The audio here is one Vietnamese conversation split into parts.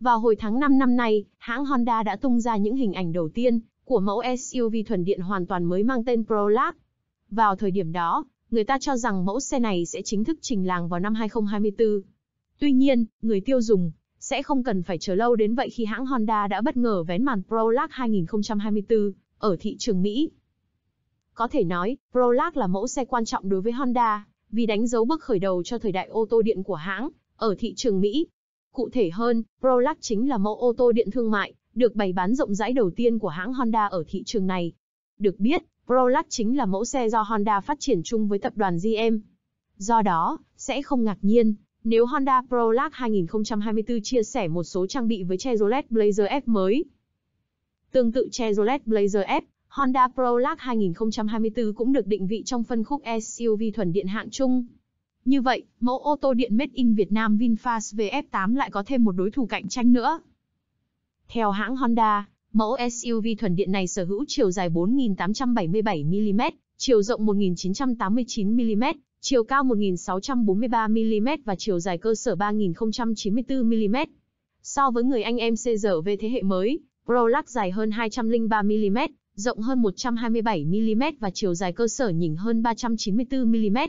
Vào hồi tháng 5 năm nay, hãng Honda đã tung ra những hình ảnh đầu tiên của mẫu SUV thuần điện hoàn toàn mới mang tên Prologue. Vào thời điểm đó, người ta cho rằng mẫu xe này sẽ chính thức trình làng vào năm 2024. Tuy nhiên, người tiêu dùng sẽ không cần phải chờ lâu đến vậy khi hãng Honda đã bất ngờ vén màn Prologue 2024 ở thị trường Mỹ. Có thể nói, Prologue là mẫu xe quan trọng đối với Honda, vì đánh dấu bước khởi đầu cho thời đại ô tô điện của hãng ở thị trường Mỹ. Cụ thể hơn, Prologue chính là mẫu ô tô điện thương mại được bày bán rộng rãi đầu tiên của hãng Honda ở thị trường này. Được biết, Prologue chính là mẫu xe do Honda phát triển chung với tập đoàn GM. Do đó, sẽ không ngạc nhiên nếu Honda Prologue 2024 chia sẻ một số trang bị với Chevrolet Blazer F mới. Tương tự Chevrolet Blazer F Honda Prologue 2024 cũng được định vị trong phân khúc SUV thuần điện hạng trung. Như vậy, mẫu ô tô điện made in Việt Nam VinFast VF8 lại có thêm một đối thủ cạnh tranh nữa. Theo hãng Honda, mẫu SUV thuần điện này sở hữu chiều dài 4.877 mm, chiều rộng 1.989 mm, chiều cao 1.643 mm và chiều dài cơ sở 3.094 mm. So với người anh em CRV thế hệ mới, Prologue dài hơn 203 mm, rộng hơn 127mm và chiều dài cơ sở nhỉnh hơn 394mm.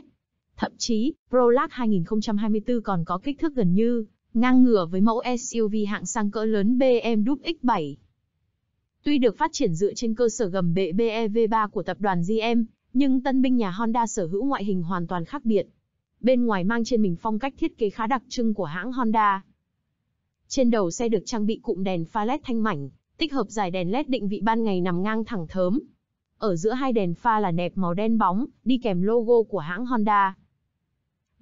Thậm chí, Prolac 2024 còn có kích thước gần như ngang ngửa với mẫu SUV hạng sang cỡ lớn BMW X7. Tuy được phát triển dựa trên cơ sở gầm bệ BEV3 của tập đoàn GM, nhưng tân binh nhà Honda sở hữu ngoại hình hoàn toàn khác biệt. Bên ngoài mang trên mình phong cách thiết kế khá đặc trưng của hãng Honda. Trên đầu xe được trang bị cụm đèn pha LED thanh mảnh, Tích hợp giải đèn led định vị ban ngày nằm ngang thẳng thớm. Ở giữa hai đèn pha là nẹp màu đen bóng, đi kèm logo của hãng Honda.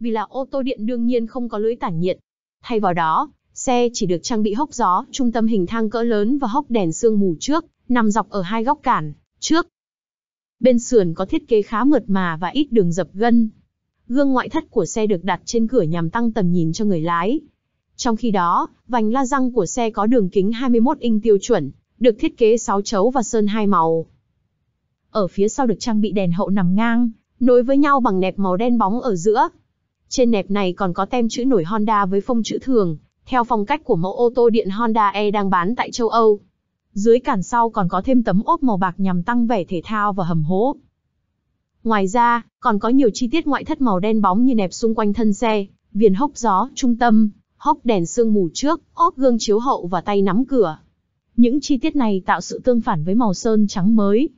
Vì là ô tô điện đương nhiên không có lưới tản nhiệt. Thay vào đó, xe chỉ được trang bị hốc gió, trung tâm hình thang cỡ lớn và hốc đèn sương mù trước, nằm dọc ở hai góc cản, trước. Bên sườn có thiết kế khá mượt mà và ít đường dập gân. Gương ngoại thất của xe được đặt trên cửa nhằm tăng tầm nhìn cho người lái, trong khi đó, vành la răng của xe có đường kính 21 inch tiêu chuẩn, được thiết kế 6 chấu và sơn hai màu. Ở phía sau được trang bị đèn hậu nằm ngang, nối với nhau bằng nẹp màu đen bóng ở giữa. Trên nẹp này còn có tem chữ nổi Honda với phông chữ thường, theo phong cách của mẫu ô tô điện Honda E đang bán tại châu Âu. Dưới cản sau còn có thêm tấm ốp màu bạc nhằm tăng vẻ thể thao và hầm hố. Ngoài ra, còn có nhiều chi tiết ngoại thất màu đen bóng như nẹp xung quanh thân xe, viền hốc gió, trung tâm, hốc đèn sương mù trước, ốp gương chiếu hậu và tay nắm cửa. Những chi tiết này tạo sự tương phản với màu sơn trắng mới.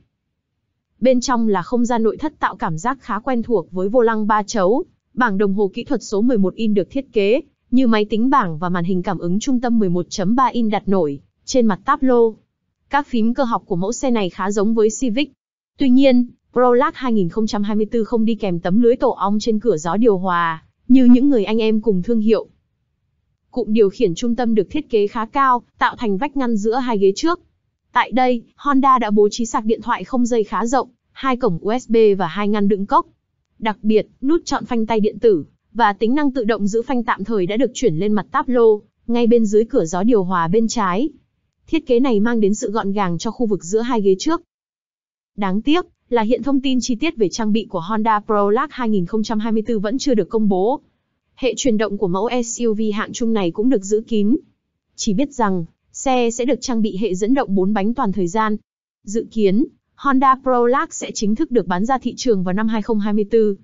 Bên trong là không gian nội thất tạo cảm giác khá quen thuộc với vô lăng ba chấu, bảng đồng hồ kỹ thuật số 11 in được thiết kế, như máy tính bảng và màn hình cảm ứng trung tâm 11.3 in đặt nổi, trên mặt táp lô. Các phím cơ học của mẫu xe này khá giống với Civic. Tuy nhiên, Prolac 2024 không đi kèm tấm lưới tổ ong trên cửa gió điều hòa, như những người anh em cùng thương hiệu. Cụm điều khiển trung tâm được thiết kế khá cao, tạo thành vách ngăn giữa hai ghế trước. Tại đây, Honda đã bố trí sạc điện thoại không dây khá rộng, hai cổng USB và hai ngăn đựng cốc. Đặc biệt, nút chọn phanh tay điện tử và tính năng tự động giữ phanh tạm thời đã được chuyển lên mặt táp lô, ngay bên dưới cửa gió điều hòa bên trái. Thiết kế này mang đến sự gọn gàng cho khu vực giữa hai ghế trước. Đáng tiếc là hiện thông tin chi tiết về trang bị của Honda Prologue 2024 vẫn chưa được công bố hệ chuyển động của mẫu SUV hạng trung này cũng được giữ kín. Chỉ biết rằng, xe sẽ được trang bị hệ dẫn động 4 bánh toàn thời gian. Dự kiến, Honda Prologue sẽ chính thức được bán ra thị trường vào năm 2024.